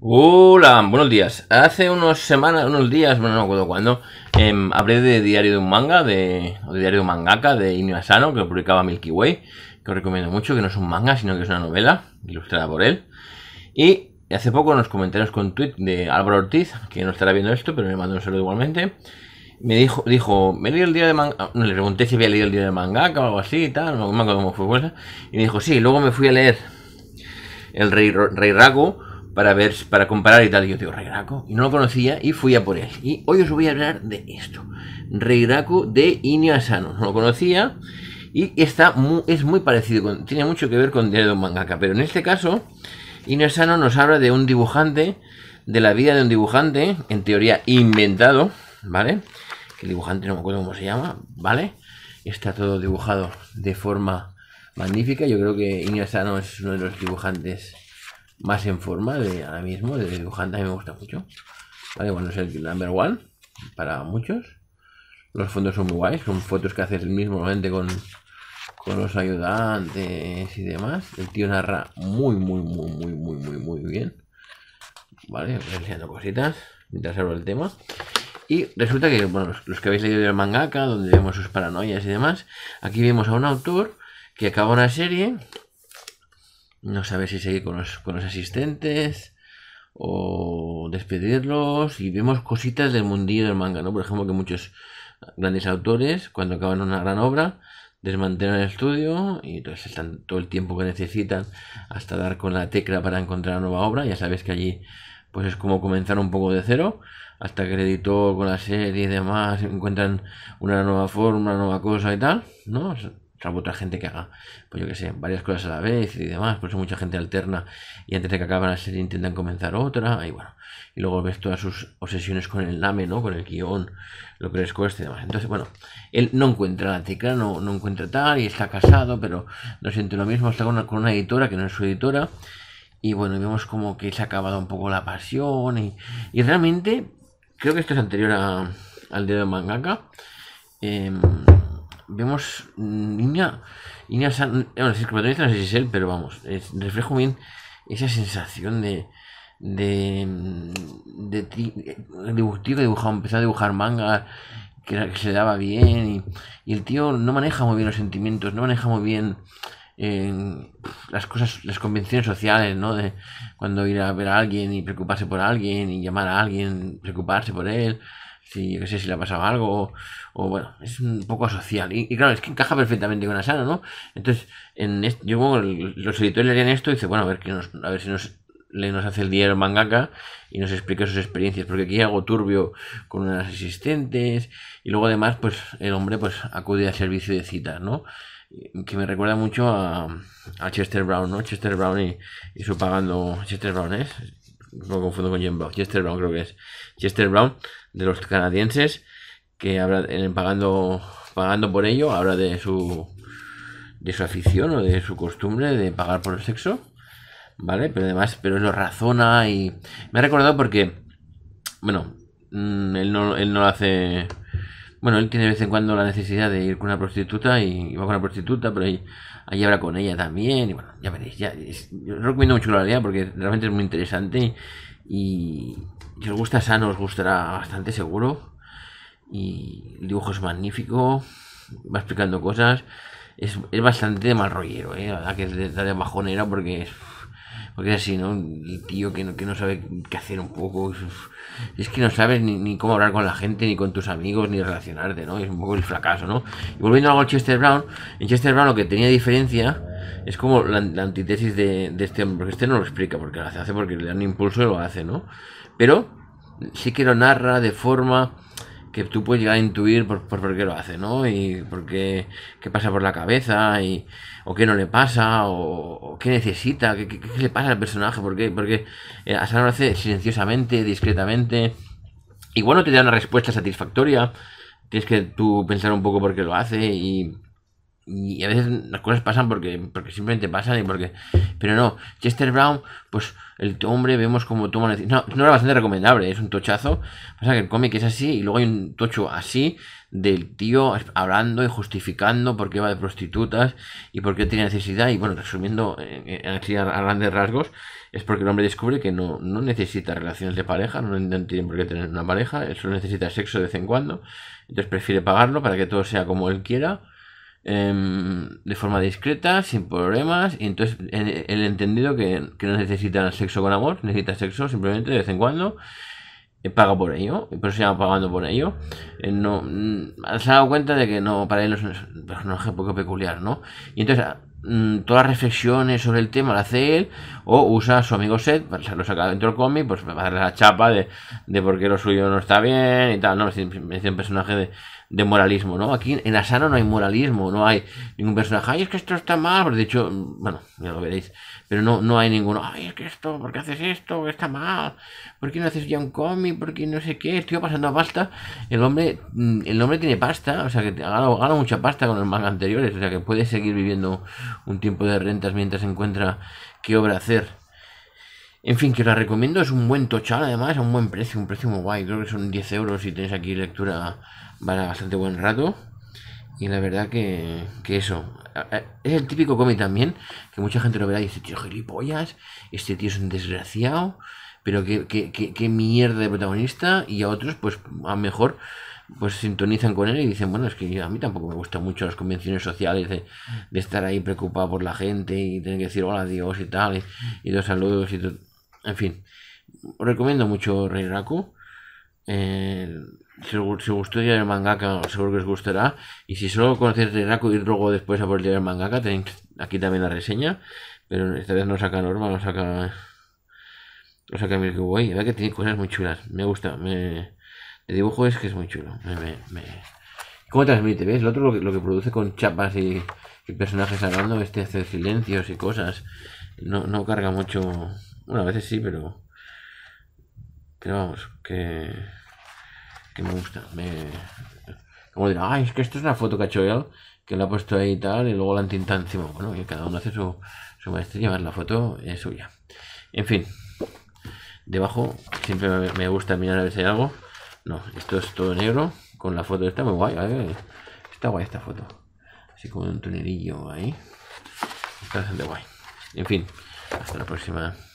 Hola, buenos días. Hace unos semanas, unos días, bueno, no me acuerdo cuándo, em, hablé de Diario de un manga, de, Diario de mangaka, de Inuyasano, Asano, que lo publicaba Milky Way, que os recomiendo mucho, que no es un manga, sino que es una novela, ilustrada por él. Y hace poco nos los comentarios con tweet de Álvaro Ortiz, que no estará viendo esto, pero me mandó un saludo igualmente, me dijo, dijo, me he el día de manga, ah, le pregunté si había leído el día de mangaka o algo así y tal, no me acuerdo cómo fue cosa, y me dijo, sí, luego me fui a leer el Rey, Rey para ver, para comparar y tal. yo digo, Rey Graco, y no lo conocía y fui a por él. Y hoy os voy a hablar de esto, Rey Graco de Inio Asano. No lo conocía y está es muy parecido, tiene mucho que ver con Dedo de Mangaka, pero en este caso Inio Asano nos habla de un dibujante, de la vida de un dibujante, en teoría inventado, ¿vale? el dibujante no me acuerdo cómo se llama, ¿vale? Está todo dibujado de forma magnífica. Yo creo que Inio Asano es uno de los dibujantes más en forma de ahora mismo, de dibujante, a me gusta mucho. Vale, bueno, es el number one para muchos. Los fondos son muy guays, son fotos que haces mismo con, con los ayudantes y demás. El tío narra muy, muy, muy, muy, muy, muy, muy bien. Vale, voy enseñando cositas mientras hablo el tema. Y resulta que, bueno, los, que habéis leído del mangaka, donde vemos sus paranoias y demás, aquí vemos a un autor que acaba una serie no saber si seguir con los, con los asistentes o despedirlos y vemos cositas del mundillo del manga, ¿no? Por ejemplo, que muchos grandes autores, cuando acaban una gran obra, desmantelan el estudio y entonces están todo el tiempo que necesitan hasta dar con la tecla para encontrar la nueva obra. Ya sabes que allí pues es como comenzar un poco de cero, hasta que el editor con la serie y demás encuentran una nueva forma, una nueva cosa y tal, ¿no? salvo otra gente que haga, pues yo que sé, varias cosas a la vez y demás, por eso mucha gente alterna y antes de que acabe la serie intentan comenzar otra, y bueno, y luego ves todas sus obsesiones con el lame, ¿no? Con el guión, lo que les cuesta y demás. Entonces, bueno, él no encuentra la tecla, no, no encuentra tal, y está casado, pero no siente lo mismo, está con una, editora que no es su editora, y bueno, vemos como que se ha acabado un poco la pasión, y, realmente, creo que esto es anterior a, al dedo de Mangaka, em, Vemos mm, Niña, Niña San, bueno, es que no sé si él, pero vamos, es, reflejo bien esa sensación de de mm, de, de tío que a dibujar manga que, que se daba bien y, el tío no maneja muy bien los sentimientos, no maneja muy bien eh, las cosas, las convenciones sociales, ¿no? De cuando ir a ver a alguien y preocuparse por alguien y llamar a alguien, preocuparse por él, si sé si le ha pasado algo o, bueno es un poco asocial y, claro es que encaja perfectamente con la Asano no entonces en yo los editores harían esto y dice bueno a ver que nos, a ver si nos le nos hace el el mangaka y nos explica sus experiencias porque aquí hay algo turbio con unas asistentes y luego además pues el hombre pues acude al servicio de citas no que me recuerda mucho a, a Chester Brown, ¿no? Chester Brown y, su pagando. Chester Brown es no confundo con Jim Brown, Chester Brown creo que es, Chester Brown de los canadienses, que habrá eh, pagando, pagando por ello, habla de su, de su afición o de su costumbre de pagar por el sexo, ¿vale? Pero además, pero lo razona y me ha recordado porque, bueno, mm, él no, él no hace... Bueno, él tiene de vez en cuando la necesidad de ir con una prostituta y va con una prostituta, pero ahí. Ahí habla con ella también. Y bueno, ya veréis. Ya, yo recomiendo mucho la idea porque realmente es muy interesante. Y si os gusta Sano, os gustará bastante seguro. Y el dibujo es magnífico. Va explicando cosas. Es, bastante mal rollero, ¿eh? La que es de, de bajonera porque es, porque es así, ¿no? El tío que no, que no sabe qué hacer un poco. Es que no sabes ni, cómo hablar con la gente, ni con tus amigos, ni relacionarte, ¿no? Es un poco el fracaso, ¿no? Y volviendo algo al Chester Brown, en Chester Brown lo que tenía diferencia es como la, antítesis de, este hombre, porque este no lo explica, porque lo hace porque le dan impulso y lo hace, ¿no? Pero sí que lo narra de forma tú puedes llegar a intuir por, por, qué lo hace, ¿no? Y por qué, qué, pasa por la cabeza, y, o qué no le pasa, o, qué necesita, qué, le pasa al personaje, por qué, porque eh, Asano lo hace silenciosamente, discretamente. Igual no te da una respuesta satisfactoria, tienes que tú pensar un poco por qué lo hace y y a veces las cosas pasan porque, porque simplemente pasan y porque. Pero no, Chester Brown, pues el hombre vemos como toma. No, no era bastante recomendable, es un tochazo. Pasa que el cómic es así y luego hay un tocho así del tío hablando y justificando por qué va de prostitutas y por qué tiene necesidad. Y bueno, resumiendo eh, eh, así a, grandes rasgos, es porque el hombre descubre que no, necesita relaciones de pareja, no, tiene por qué tener una pareja, él solo necesita sexo de vez en cuando. Entonces prefiere pagarlo para que todo sea como él quiera Em, de forma discreta, sin problemas, y entonces el entendido que, que, no necesita sexo con amor, necesita sexo simplemente de vez en cuando, eh, paga por ello, y por eso se llama pagando por ello. Eh, no, mm, se ha dado cuenta de que no, para él es un personaje un poco peculiar, ¿no? Y entonces mm, todas reflexiones sobre el tema las hace él o usa a su amigo Seth, pues, lo saca dentro del cómic, pues para darle la chapa de, de por qué lo suyo no está bien y tal, ¿no? Es un personaje de, de moralismo, ¿no? Aquí en Asano no hay moralismo, no hay ningún personaje, ay, es que esto está mal, de hecho, bueno, ya lo veréis, pero no, no hay ninguno, ay, es que esto, ¿por qué haces esto? Está mal, ¿por qué no haces ya un cómic? ¿Por qué no sé qué? Estoy pasando a pasta, el hombre, mm, el hombre tiene pasta, o sea, que gana, gana mucha pasta con los mangas anteriores, o sea, que puede seguir viviendo un tiempo de rentas mientras encuentra qué obra hacer. En fin, que os la recomiendo, es un buen tochal además, a un buen precio, un precio muy guay, creo que son 10 euros si tenéis aquí lectura van a bastante buen rato. Y la verdad que, eso. Es el típico cómic también, que mucha gente lo verá y dice, tío, gilipollas, este tío es un desgraciado, pero que mierda de protagonista. Y a otros, pues a mejor, pues sintonizan con él y dicen, bueno, es que a mí tampoco me gustan mucho las convenciones sociales de, estar ahí preocupado por la gente y tener que decir hola, adiós y tal, y, dos saludos y En fin, os recomiendo mucho Rey Raku. Eh, si, os gustó el mangaka, seguro que os gustará. Y si solo conocéis Raku y luego después a por el mangaka, tenéis aquí también la reseña. Pero esta vez no saca Norma, no saca. No saca Milky Way. La verdad que tiene cosas muy chulas. Me gusta. Me... El dibujo es que es muy chulo. ¿Cómo transmite? ¿Ves? Lo otro lo que, produce con chapas y, personajes hablando, este hace silencios y cosas. No, no carga mucho. Bueno, a veces sí, pero. Pero vamos, que me gusta. Me... Como dirá, es que esto es una foto que ha hecho que la ha puesto ahí y tal, y luego la han tintado encima. Bueno, y cada uno hace su, maestría, la foto es suya. En fin, debajo siempre me gusta mirar a ver si hay algo. No, esto es todo negro, con la foto está muy guay, está guay esta foto. Así como un tunerillo ahí. Está bastante guay. En fin, hasta la próxima.